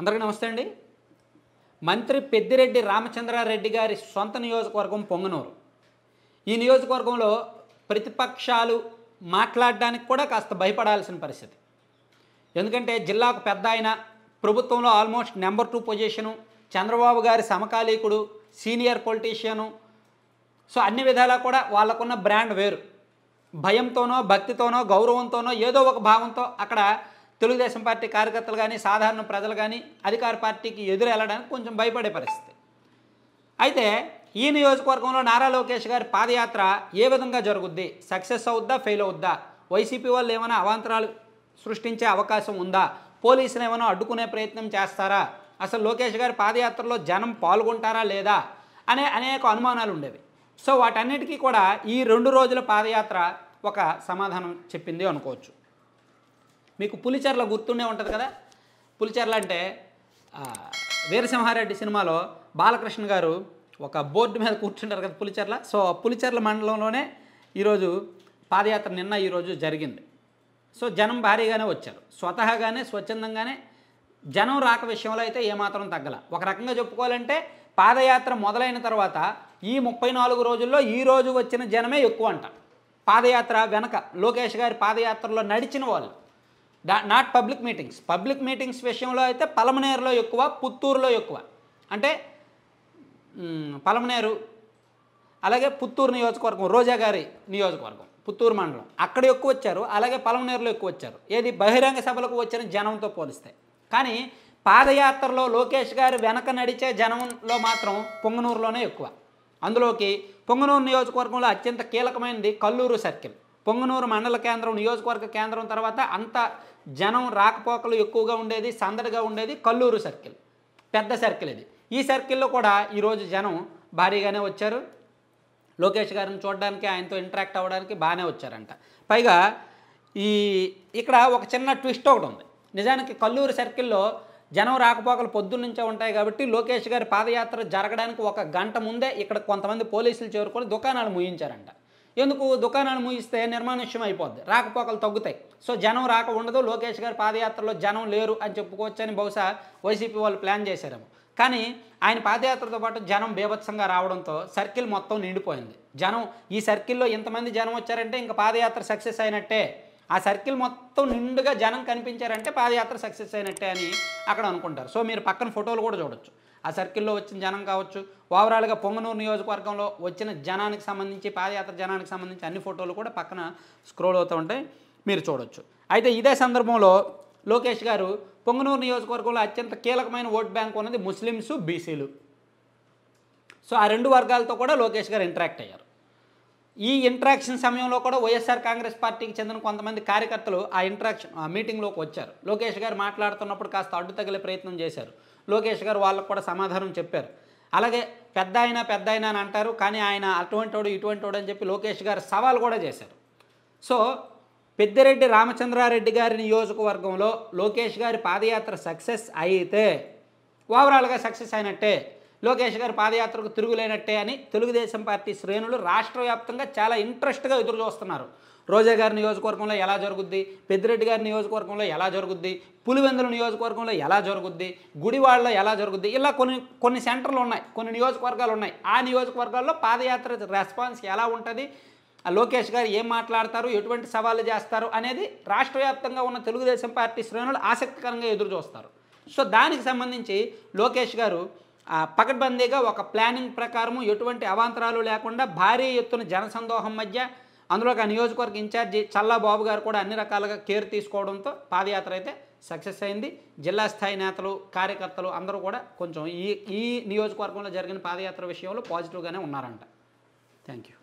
అందరికీ నమస్తే అండి మంత్రి పెద్దిరెడ్డి రామచంద్రారెడ్డి గారి సొంత నియోజకవర్గం పొంగనూరు ఈ నియోజకవర్గంలో ప్రతిపక్షాలు మాట్లాడడానికి కూడా కాస్త భయపడాల్సిన పరిస్థితి ఎందుకంటే జిల్లాకు పెద్ద ఆయన ప్రభుత్వంలో almost number two position Chandrababu గారి సమకాలీకుడు సీనియర్ పొలిటీషియను సో అన్ని విధాలా కూడా వాళ్ళకున్న బ్రాండ్ వేరు భయంతోనో భక్తితోనో గౌరవంతోనో ఏదో ఒక భావంతో అక్కడ తెలుగుదేశం పార్టీ కార్యకర్తలు కానీ సాధారణ ప్రజలు కానీ అధికార పార్టీకి ఎదురు వెళ్ళడానికి కొంచెం భయపడే పరిస్థితి అయితే ఈ నియోజకవర్గంలో నారా లోకేష్ గారి పాదయాత్ర ఏ విధంగా జరుగుద్ది సక్సెస్ అవుద్దా ఫెయిల్ అవుద్దా వైసీపీ వాళ్ళు ఏమైనా అవాంతరాలు సృష్టించే అవకాశం ఉందా పోలీసులు ఏమైనా అడ్డుకునే ప్రయత్నం చేస్తారా అసలు లోకేష్ గారి పాదయాత్రలో జనం పాల్గొంటారా లేదా అనే అనేక అనుమానాలు ఉండేవి సో వాటన్నిటికీ కూడా ఈ రెండు రోజుల పాదయాత్ర ఒక సమాధానం చెప్పింది అనుకోవచ్చు మీకు పులిచెర్ల గుర్తుండే ఉంటుంది కదా పులిచెర్ల అంటే వీరసింహారెడ్డి సినిమాలో బాలకృష్ణ గారు ఒక బోర్డు మీద కూర్చుంటారు కదా పులిచెర్ల సో పులిచెర్ల మండలంలోనే ఈరోజు పాదయాత్ర నిన్న ఈరోజు జరిగింది సో జనం భారీగానే వచ్చారు స్వతహాగానే స్వచ్ఛందంగానే జనం రాక విషయంలో అయితే ఏమాత్రం తగ్గల ఒక రకంగా చెప్పుకోవాలంటే పాదయాత్ర మొదలైన తర్వాత ఈ ముప్పై నాలుగు రోజుల్లో ఈ రోజు వచ్చిన జనమే ఎక్కువ అంట పాదయాత్ర వెనక లోకేష్ గారి పాదయాత్రలో నడిచిన వాళ్ళు డా నాట్ పబ్లిక్ మీటింగ్స్ పబ్లిక్ మీటింగ్స్ విషయంలో అయితే పలమనేరులో ఎక్కువ పుత్తూరులో ఎక్కువ అంటే పలమనేరు అలాగే పుత్తూరు నియోజకవర్గం రోజా గారి నియోజకవర్గం పుత్తూరు మండలం అక్కడ ఎక్కువ వచ్చారు అలాగే పలమనేరులో ఎక్కువ వచ్చారు ఏది బహిరంగ సభలకు వచ్చిన జనంతో పోలిస్తే కానీ పాదయాత్రలో లోకేష్ గారు వెనక నడిచే జనంలో మాత్రం పొంగనూరులోనే ఎక్కువ అందులోకి పొంగనూరు నియోజకవర్గంలో అత్యంత కీలకమైనది కల్లూరు సర్కిల్ పొంగనూరు మండల కేంద్రం నియోజకవర్గ కేంద్రం తర్వాత అంత జనం రాకపోకలు ఎక్కువగా ఉండేది సందడిగా ఉండేది కల్లూరు సర్కిల్ పెద్ద సర్కిల్ ఇది ఈ సర్కిల్లో కూడా ఈరోజు జనం భారీగానే వచ్చారు లోకేష్ గారిని చూడడానికి ఆయనతో ఇంటరాక్ట్ అవ్వడానికి బాగానే వచ్చారంట పైగా ఈ ఇక్కడ ఒక చిన్న ట్విస్ట్ ఒకటి ఉంది నిజానికి కల్లూరు సర్కిల్లో జనం రాకపోకలు పొద్దున్నే ఉంటాయి కాబట్టి లోకేష్ గారి పాదయాత్ర జరగడానికి ఒక గంట ముందే ఇక్కడ కొంతమంది పోలీసులు చేరుకొని దుకాణాలు ముయించారంట ఎందుకు దుకాణాలు ముగిస్తే నిర్మానుష్యం అయిపోద్ది రాకపోకలు తగ్గుతాయి సో జనం రాక ఉండదు లోకేష్ గారు పాదయాత్రలో జనం లేరు అని చెప్పుకోవచ్చని బహుశా వైసీపీ వాళ్ళు ప్లాన్ చేశారేమో కానీ ఆయన పాదయాత్రతో పాటు జనం బీభత్సంగా రావడంతో సర్కిల్ మొత్తం నిండిపోయింది జనం ఈ సర్కిల్లో ఎంతమంది జనం వచ్చారంటే ఇంకా పాదయాత్ర సక్సెస్ అయినట్టే ఆ సర్కిల్ మొత్తం నిండుగా జనం కనిపించారంటే పాదయాత్ర సక్సెస్ అయినట్టే అని అక్కడ అనుకుంటారు సో మీరు పక్కన ఫోటోలు కూడా చూడొచ్చు ఆ సర్కిల్లో వచ్చిన జనం కావచ్చు ఓవరాల్గా పొంగనూరు నియోజకవర్గంలో వచ్చిన జనానికి సంబంధించి పాదయాత్ర జనానికి సంబంధించి అన్ని ఫోటోలు కూడా పక్కన స్క్రోల్ అవుతూ ఉంటాయి మీరు చూడవచ్చు అయితే ఇదే సందర్భంలో లోకేష్ గారు పొంగనూరు నియోజకవర్గంలో అత్యంత కీలకమైన ఓట్ బ్యాంక్ ఉన్నది ముస్లిమ్స్ బీసీలు సో ఆ రెండు వర్గాలతో కూడా లోకేష్ గారు ఇంటరాక్ట్ అయ్యారు ఈ ఇంట్రాక్షన్ సమయంలో కూడా వైఎస్ఆర్ కాంగ్రెస్ పార్టీకి చెందిన కొంతమంది కార్యకర్తలు ఆ ఇంట్రాక్షన్ ఆ మీటింగ్లోకి వచ్చారు లోకేష్ గారు మాట్లాడుతున్నప్పుడు కాస్త అడ్డు తగిలే ప్రయత్నం చేశారు లోకేష్ గారు వాళ్ళకు కూడా సమాధానం చెప్పారు అలాగే పెద్ద అయినా పెద్ద అయినా అని అంటారు కానీ ఆయన అటువంటివాడు ఇటువంటివాడు అని చెప్పి లోకేష్ గారు సవాల్ కూడా చేశారు సో పెద్దిరెడ్డి రామచంద్రారెడ్డి గారి నియోజకవర్గంలో లోకేష్ గారి పాదయాత్ర సక్సెస్ అయితే ఓవరాల్గా సక్సెస్ అయినట్టే లోకేష్ గారు పాదయాత్రకు తిరుగులేనట్టే అని తెలుగుదేశం పార్టీ శ్రేణులు రాష్ట్ర వ్యాప్తంగా చాలా ఇంట్రెస్ట్గా ఎదురు చూస్తున్నారు రోజా గారి నియోజకవర్గంలో ఎలా జరుగుద్ది పెద్దిరెడ్డి గారి నియోజకవర్గంలో ఎలా జరుగుద్ది పులివెందుల నియోజకవర్గంలో ఎలా జరుగుద్ది గుడివాడలో ఎలా జరుగుద్ది ఇలా కొన్ని కొన్ని సెంటర్లు ఉన్నాయి కొన్ని నియోజకవర్గాలు ఉన్నాయి ఆ నియోజకవర్గాల్లో పాదయాత్ర రెస్పాన్స్ ఎలా ఉంటుంది లోకేష్ గారు ఏం మాట్లాడతారు ఎటువంటి సవాళ్ళు చేస్తారు అనేది రాష్ట్ర ఉన్న తెలుగుదేశం పార్టీ శ్రేణులు ఆసక్తికరంగా ఎదురు చూస్తారు సో దానికి సంబంధించి లోకేష్ గారు పకడ్బందీగా ఒక ప్లానింగ్ ప్రకారము ఎటువంటి అవాంతరాలు లేకుండా భారీ ఎత్తున జనసందోహం మధ్య అందులో ఒక నియోజకవర్గ ఇన్ఛార్జి చల్లాబాబు గారు కూడా అన్ని రకాలుగా కేర్ తీసుకోవడంతో పాదయాత్ర అయితే సక్సెస్ అయింది జిల్లా స్థాయి నేతలు కార్యకర్తలు అందరూ కూడా కొంచెం ఈ ఈ నియోజకవర్గంలో జరిగిన పాదయాత్ర విషయంలో పాజిటివ్గానే ఉన్నారంట థ్యాంక్ యూ